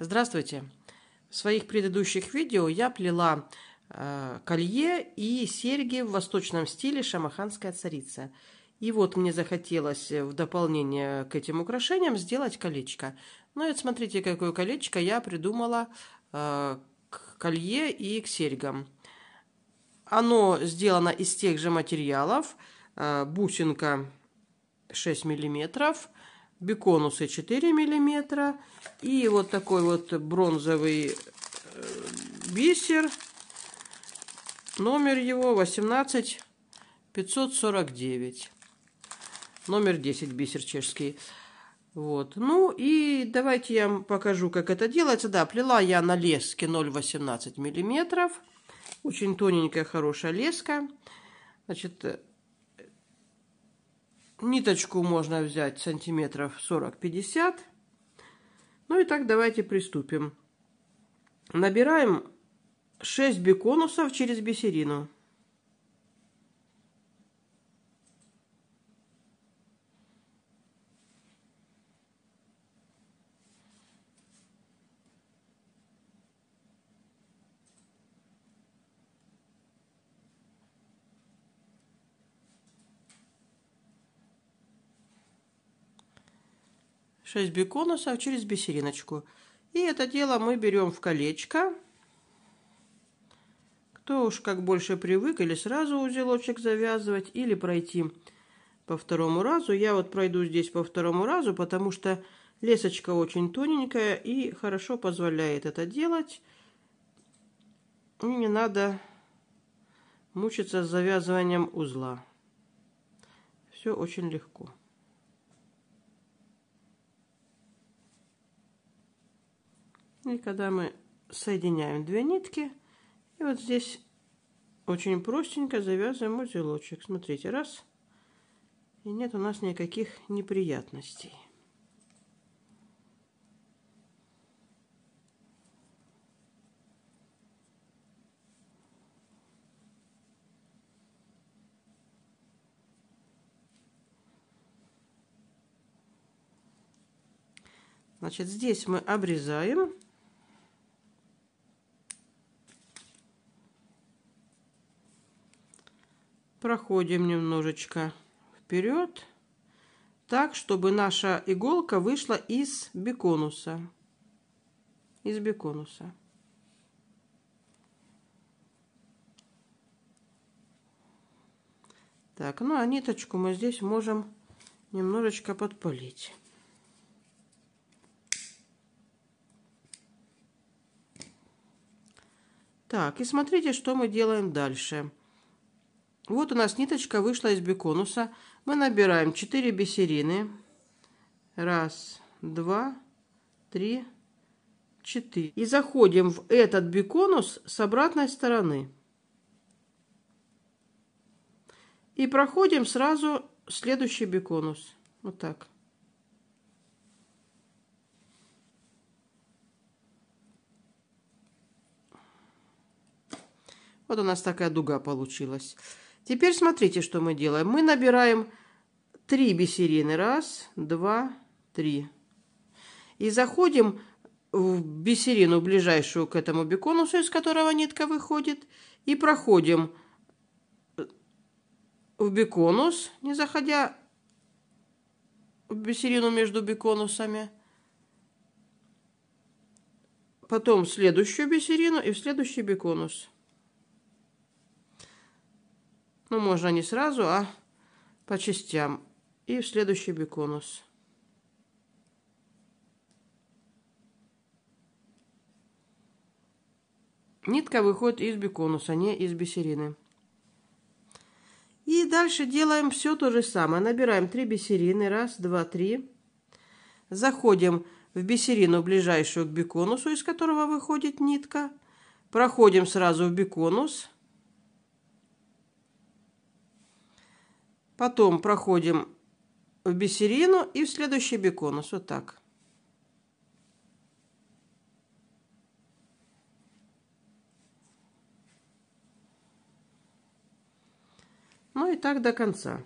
Здравствуйте! В своих предыдущих видео я плела э, колье и серьги в восточном стиле шамаханская царица. И вот мне захотелось в дополнение к этим украшениям сделать колечко. Ну и вот смотрите, какое колечко я придумала э, к колье и к серьгам. Оно сделано из тех же материалов. Э, бусинка 6 миллиметров – беконусы 4 миллиметра и вот такой вот бронзовый э, бисер номер его 18 549 номер 10 бисер чешский вот ну и давайте я вам покажу как это делается да плела я на леске 0,18 миллиметров очень тоненькая хорошая леска значит Ниточку можно взять сантиметров 40-50. Ну и так давайте приступим. Набираем 6 биконусов через бисерину. 6 беконусов через бисериночку. И это дело мы берем в колечко. Кто уж как больше привык, или сразу узелочек завязывать, или пройти по второму разу. Я вот пройду здесь по второму разу, потому что лесочка очень тоненькая и хорошо позволяет это делать. И не надо мучиться с завязыванием узла. Все очень легко. И когда мы соединяем две нитки, и вот здесь очень простенько завязываем узелочек. Смотрите, раз. И нет у нас никаких неприятностей. Значит, здесь мы обрезаем проходим немножечко вперед, так, чтобы наша иголка вышла из беконуса. Из беконуса. Так, ну а ниточку мы здесь можем немножечко подпалить. Так, и смотрите, что мы делаем дальше. Вот у нас ниточка вышла из биконуса. Мы набираем 4 бисерины. Раз, два, три, четыре. И заходим в этот биконус с обратной стороны. И проходим сразу следующий биконус. Вот так. Вот у нас такая дуга получилась. Теперь смотрите, что мы делаем. Мы набираем 3 бисерины. Раз, два, три. И заходим в бисерину, ближайшую к этому беконусу, из которого нитка выходит, и проходим э, в беконус, не заходя в бисерину между беконусами. Потом в следующую бисерину и в следующий беконус. Ну, можно не сразу, а по частям. И в следующий беконус. Нитка выходит из беконуса, не из бисерины. И дальше делаем все то же самое. Набираем 3 бисерины. Раз, два, три. Заходим в бисерину, ближайшую к беконусу, из которого выходит нитка. Проходим сразу в беконус. Потом проходим в бисерину и в следующий беконус. Вот так. Ну и так до конца.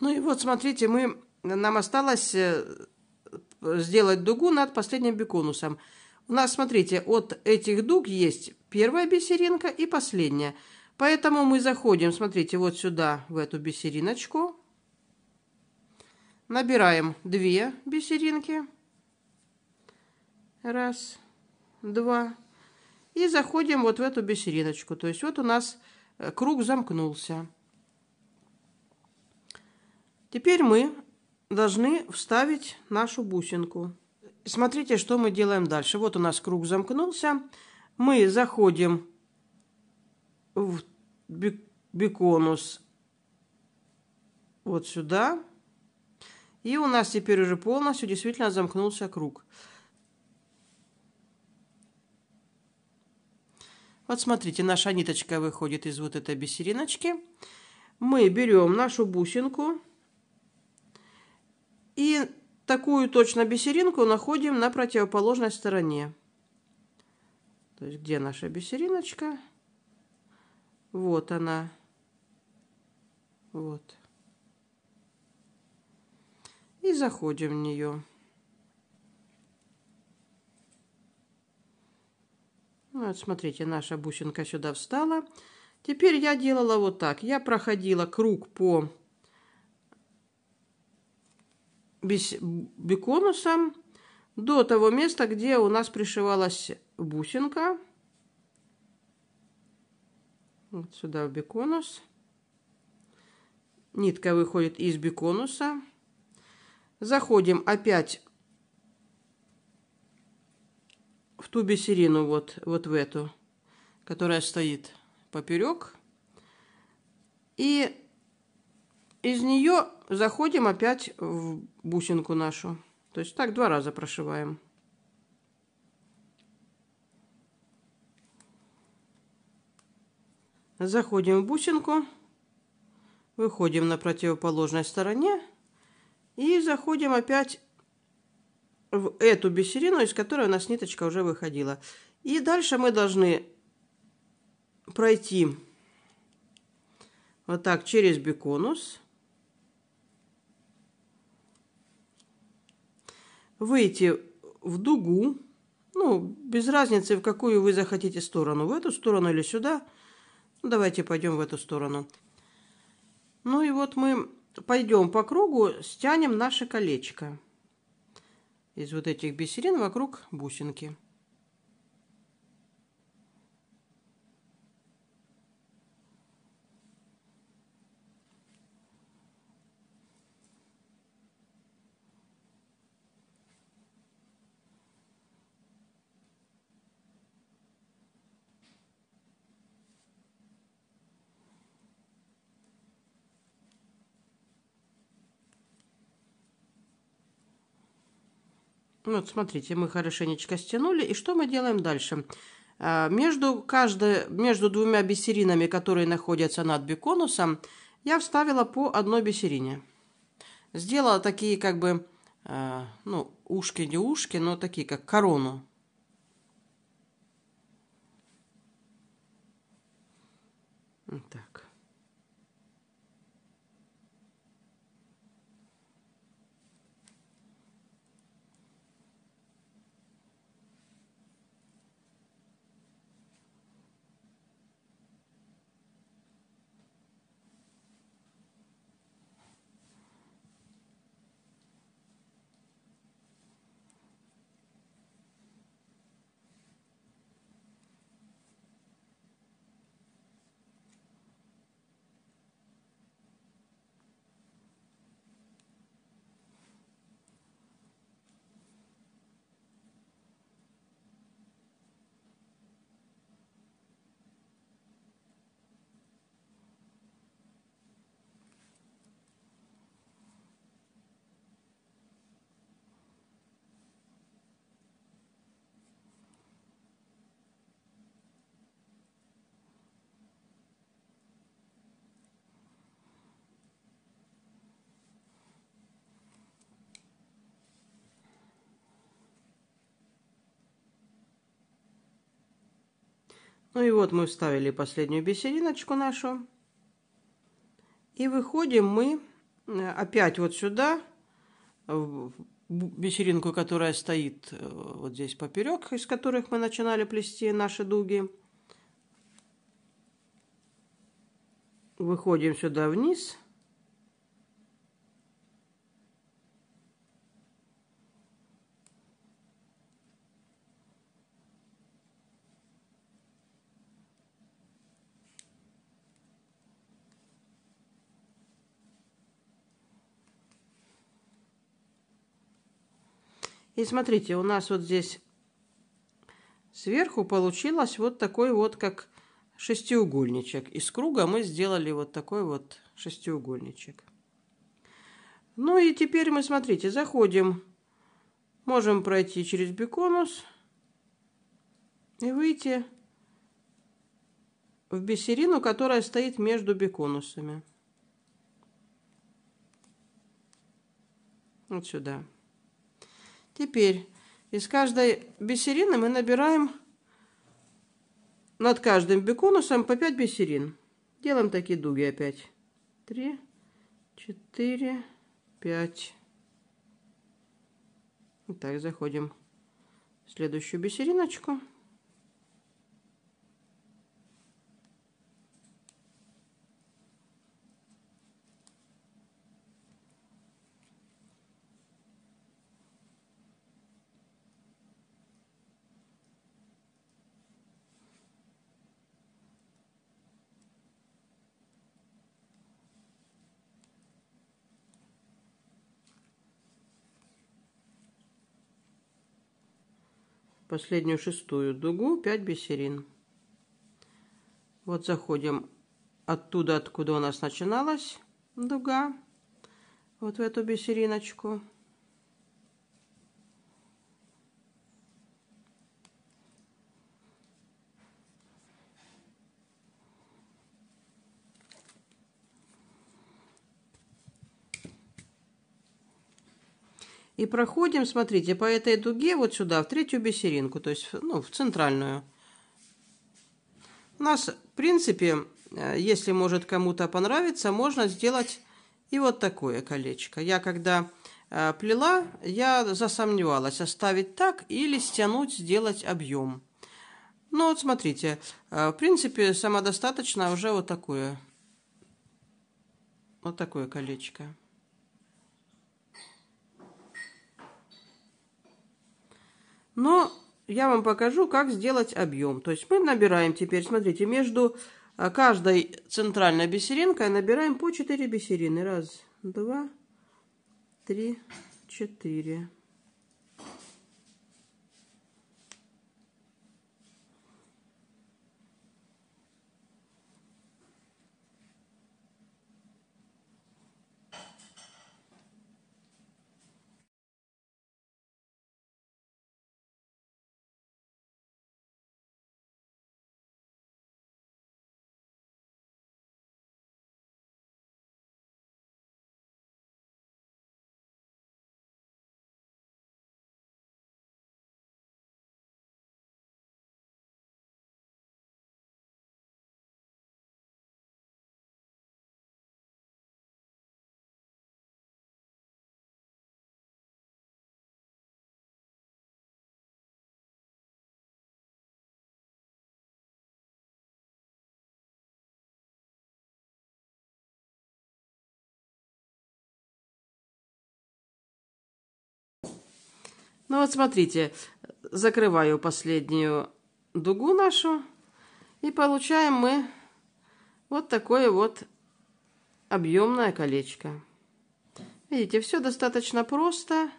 Ну и вот, смотрите, мы, нам осталось э, сделать дугу над последним беконусом. У нас, смотрите, от этих дуг есть первая бисеринка и последняя – Поэтому мы заходим, смотрите, вот сюда, в эту бисериночку. Набираем две бисеринки. Раз, два. И заходим вот в эту бисериночку. То есть вот у нас э, круг замкнулся. Теперь мы должны вставить нашу бусинку. Смотрите, что мы делаем дальше. Вот у нас круг замкнулся. Мы заходим в беконус вот сюда. И у нас теперь уже полностью действительно замкнулся круг. Вот смотрите, наша ниточка выходит из вот этой бисериночки. Мы берем нашу бусинку и такую точно бисеринку находим на противоположной стороне. То есть где наша бисериночка? Вот она. Вот. И заходим в нее. Ну, вот, смотрите, наша бусинка сюда встала. Теперь я делала вот так. Я проходила круг по биконусам до того места, где у нас пришивалась бусинка вот сюда в биконус. Нитка выходит из биконуса. Заходим опять в ту бисерину, вот, вот в эту, которая стоит поперек. И из нее заходим опять в бусинку нашу. То есть так два раза прошиваем. Заходим в бусинку, выходим на противоположной стороне и заходим опять в эту бисерину, из которой у нас ниточка уже выходила. И дальше мы должны пройти вот так через биконус, выйти в дугу, ну, без разницы, в какую вы захотите сторону, в эту сторону или сюда – ну, давайте пойдем в эту сторону. Ну и вот мы пойдем по кругу, стянем наше колечко из вот этих бисерин вокруг бусинки. Ну, вот смотрите, мы хорошенечко стянули. И что мы делаем дальше? А, между, каждой, между двумя бисеринами, которые находятся над биконусом, я вставила по одной бисерине. Сделала такие как бы, а, ну, ушки не ушки, но такие как корону. Так. Ну и вот мы вставили последнюю бисериночку нашу. И выходим мы э, опять вот сюда, в бисеринку, которая стоит э, вот здесь поперек, из которых мы начинали плести наши дуги. Выходим сюда вниз. И смотрите, у нас вот здесь сверху получилось вот такой вот, как шестиугольничек. Из круга мы сделали вот такой вот шестиугольничек. Ну и теперь мы, смотрите, заходим. Можем пройти через биконус и выйти в бисерину, которая стоит между биконусами. Вот сюда. Теперь из каждой бисерины мы набираем над каждым беконусом по 5 бисерин. Делаем такие дуги опять. 3, 4, 5. Итак, заходим в следующую бисериночку. последнюю шестую дугу 5 бисерин. Вот заходим оттуда, откуда у нас начиналась дуга, вот в эту бисериночку. И проходим, смотрите, по этой дуге вот сюда, в третью бисеринку, то есть ну, в центральную. У нас, в принципе, э, если может кому-то понравится, можно сделать и вот такое колечко. Я когда э, плела, я засомневалась, оставить так или стянуть, сделать объем. Ну вот смотрите, э, в принципе, самодостаточно уже вот такое. Вот такое колечко. Но я вам покажу, как сделать объем. То есть мы набираем теперь, смотрите, между э, каждой центральной бисеринкой набираем по 4 бисерины. Раз, два, три, четыре. Ну вот смотрите, закрываю последнюю дугу нашу, и получаем мы вот такое вот объемное колечко. Видите, все достаточно просто.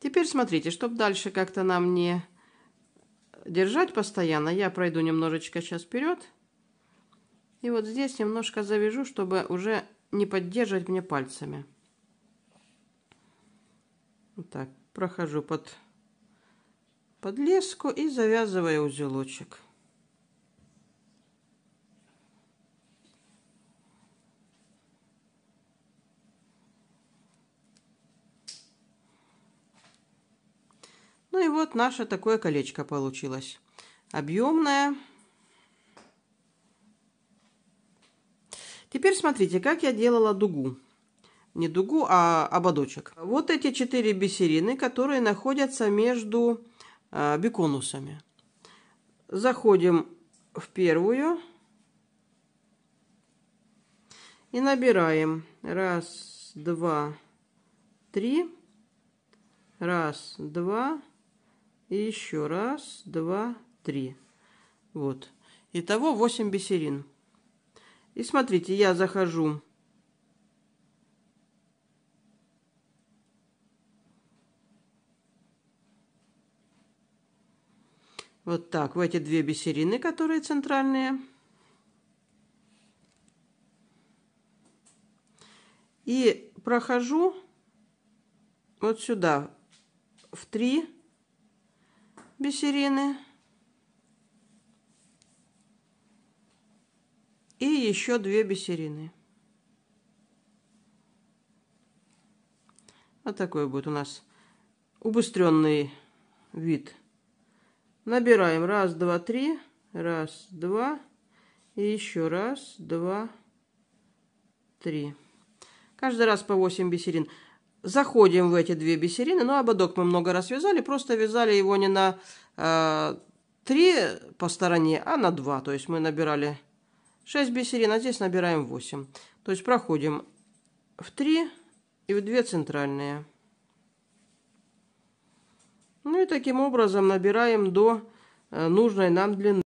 Теперь смотрите, чтобы дальше как-то нам не держать постоянно, я пройду немножечко сейчас вперед. И вот здесь немножко завяжу, чтобы уже не поддерживать мне пальцами. Вот так, прохожу под, под леску и завязываю узелочек. Ну и вот наше такое колечко получилось. Объемное. Теперь смотрите, как я делала дугу. Не дугу, а ободочек. Вот эти четыре бисерины, которые находятся между э, биконусами. Заходим в первую и набираем. Раз, два, три. Раз, два. И еще раз, два, три. Вот. Итого 8 бисерин. И смотрите, я захожу. Вот так, в эти две бисерины, которые центральные. И прохожу вот сюда, в три бисерины. и еще две бисерины. Вот такой будет у нас убыстренный вид. Набираем раз, два, три, раз, два, и еще раз, два, три. Каждый раз по 8 бисерин. Заходим в эти две бисерины, но ну, ободок мы много раз вязали, просто вязали его не на э, 3 по стороне, а на 2. То есть мы набирали 6 бисерин, а здесь набираем 8. То есть проходим в 3 и в 2 центральные. Ну и таким образом набираем до э, нужной нам длины.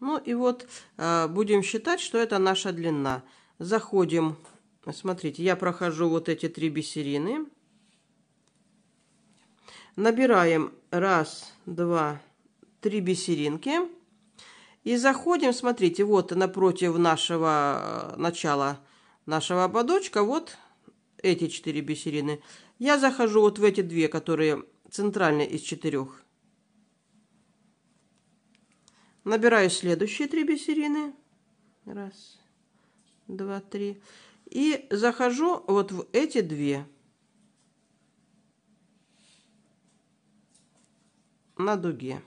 Ну и вот э, будем считать, что это наша длина. Заходим. Смотрите, я прохожу вот эти три бисерины. Набираем раз, два, три бисеринки. И заходим, смотрите, вот напротив нашего э, начала нашего ободочка, вот эти четыре бисерины. Я захожу вот в эти две, которые центральные из четырех. Набираю следующие три бисерины. Раз, два, три. И захожу вот в эти две. На дуге.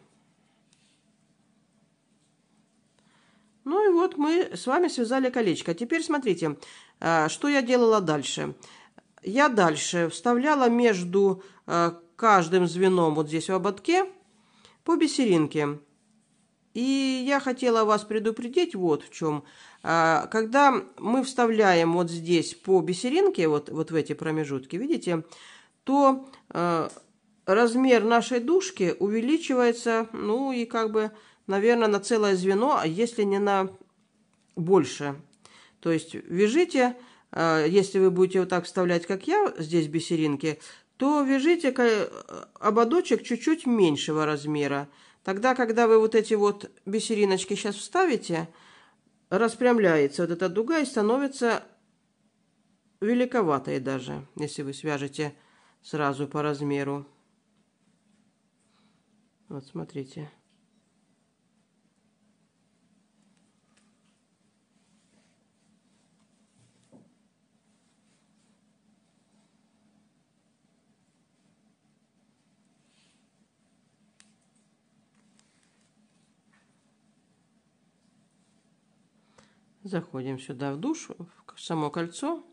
Ну и вот мы с вами связали колечко. Теперь смотрите, а, что я делала дальше. Я дальше вставляла между а, каждым звеном вот здесь в ободке по бисеринке. И я хотела вас предупредить вот в чем. А, когда мы вставляем вот здесь по бисеринке, вот, вот в эти промежутки, видите, то а, размер нашей дужки увеличивается, ну и как бы, наверное, на целое звено, а если не на больше. То есть вяжите, а, если вы будете вот так вставлять, как я, здесь бисеринки, то вяжите ободочек чуть-чуть меньшего размера. Тогда, когда вы вот эти вот бисериночки сейчас вставите, распрямляется вот эта дуга и становится великоватой даже, если вы свяжете сразу по размеру. Вот смотрите. Заходим сюда в душ, в само кольцо.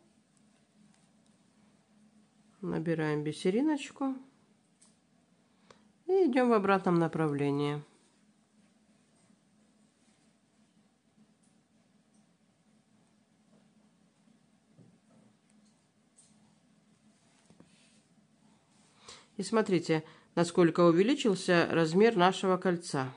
Набираем бисериночку. И идем в обратном направлении. И смотрите, насколько увеличился размер нашего кольца.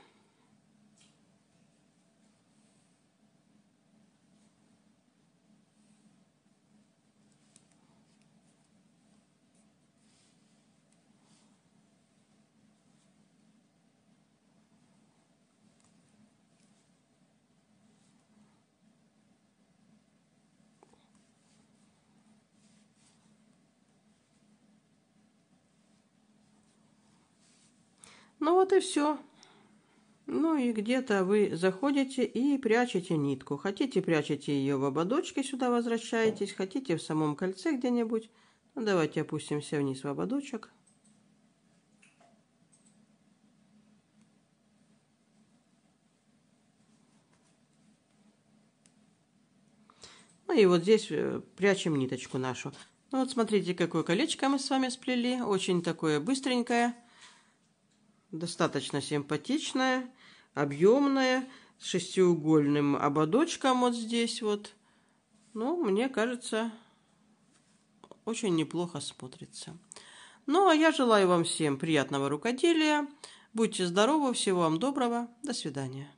Вот и все. Ну и где-то вы заходите и прячете нитку. Хотите, прячете ее в ободочке, сюда возвращаетесь. Хотите, в самом кольце где-нибудь. Ну, давайте опустимся вниз в ободочек. Ну и вот здесь э, прячем ниточку нашу. Ну вот смотрите, какое колечко мы с вами сплели. Очень такое быстренькое достаточно симпатичная, объемная, с шестиугольным ободочком вот здесь вот. Ну, мне кажется, очень неплохо смотрится. Ну, а я желаю вам всем приятного рукоделия. Будьте здоровы, всего вам доброго. До свидания.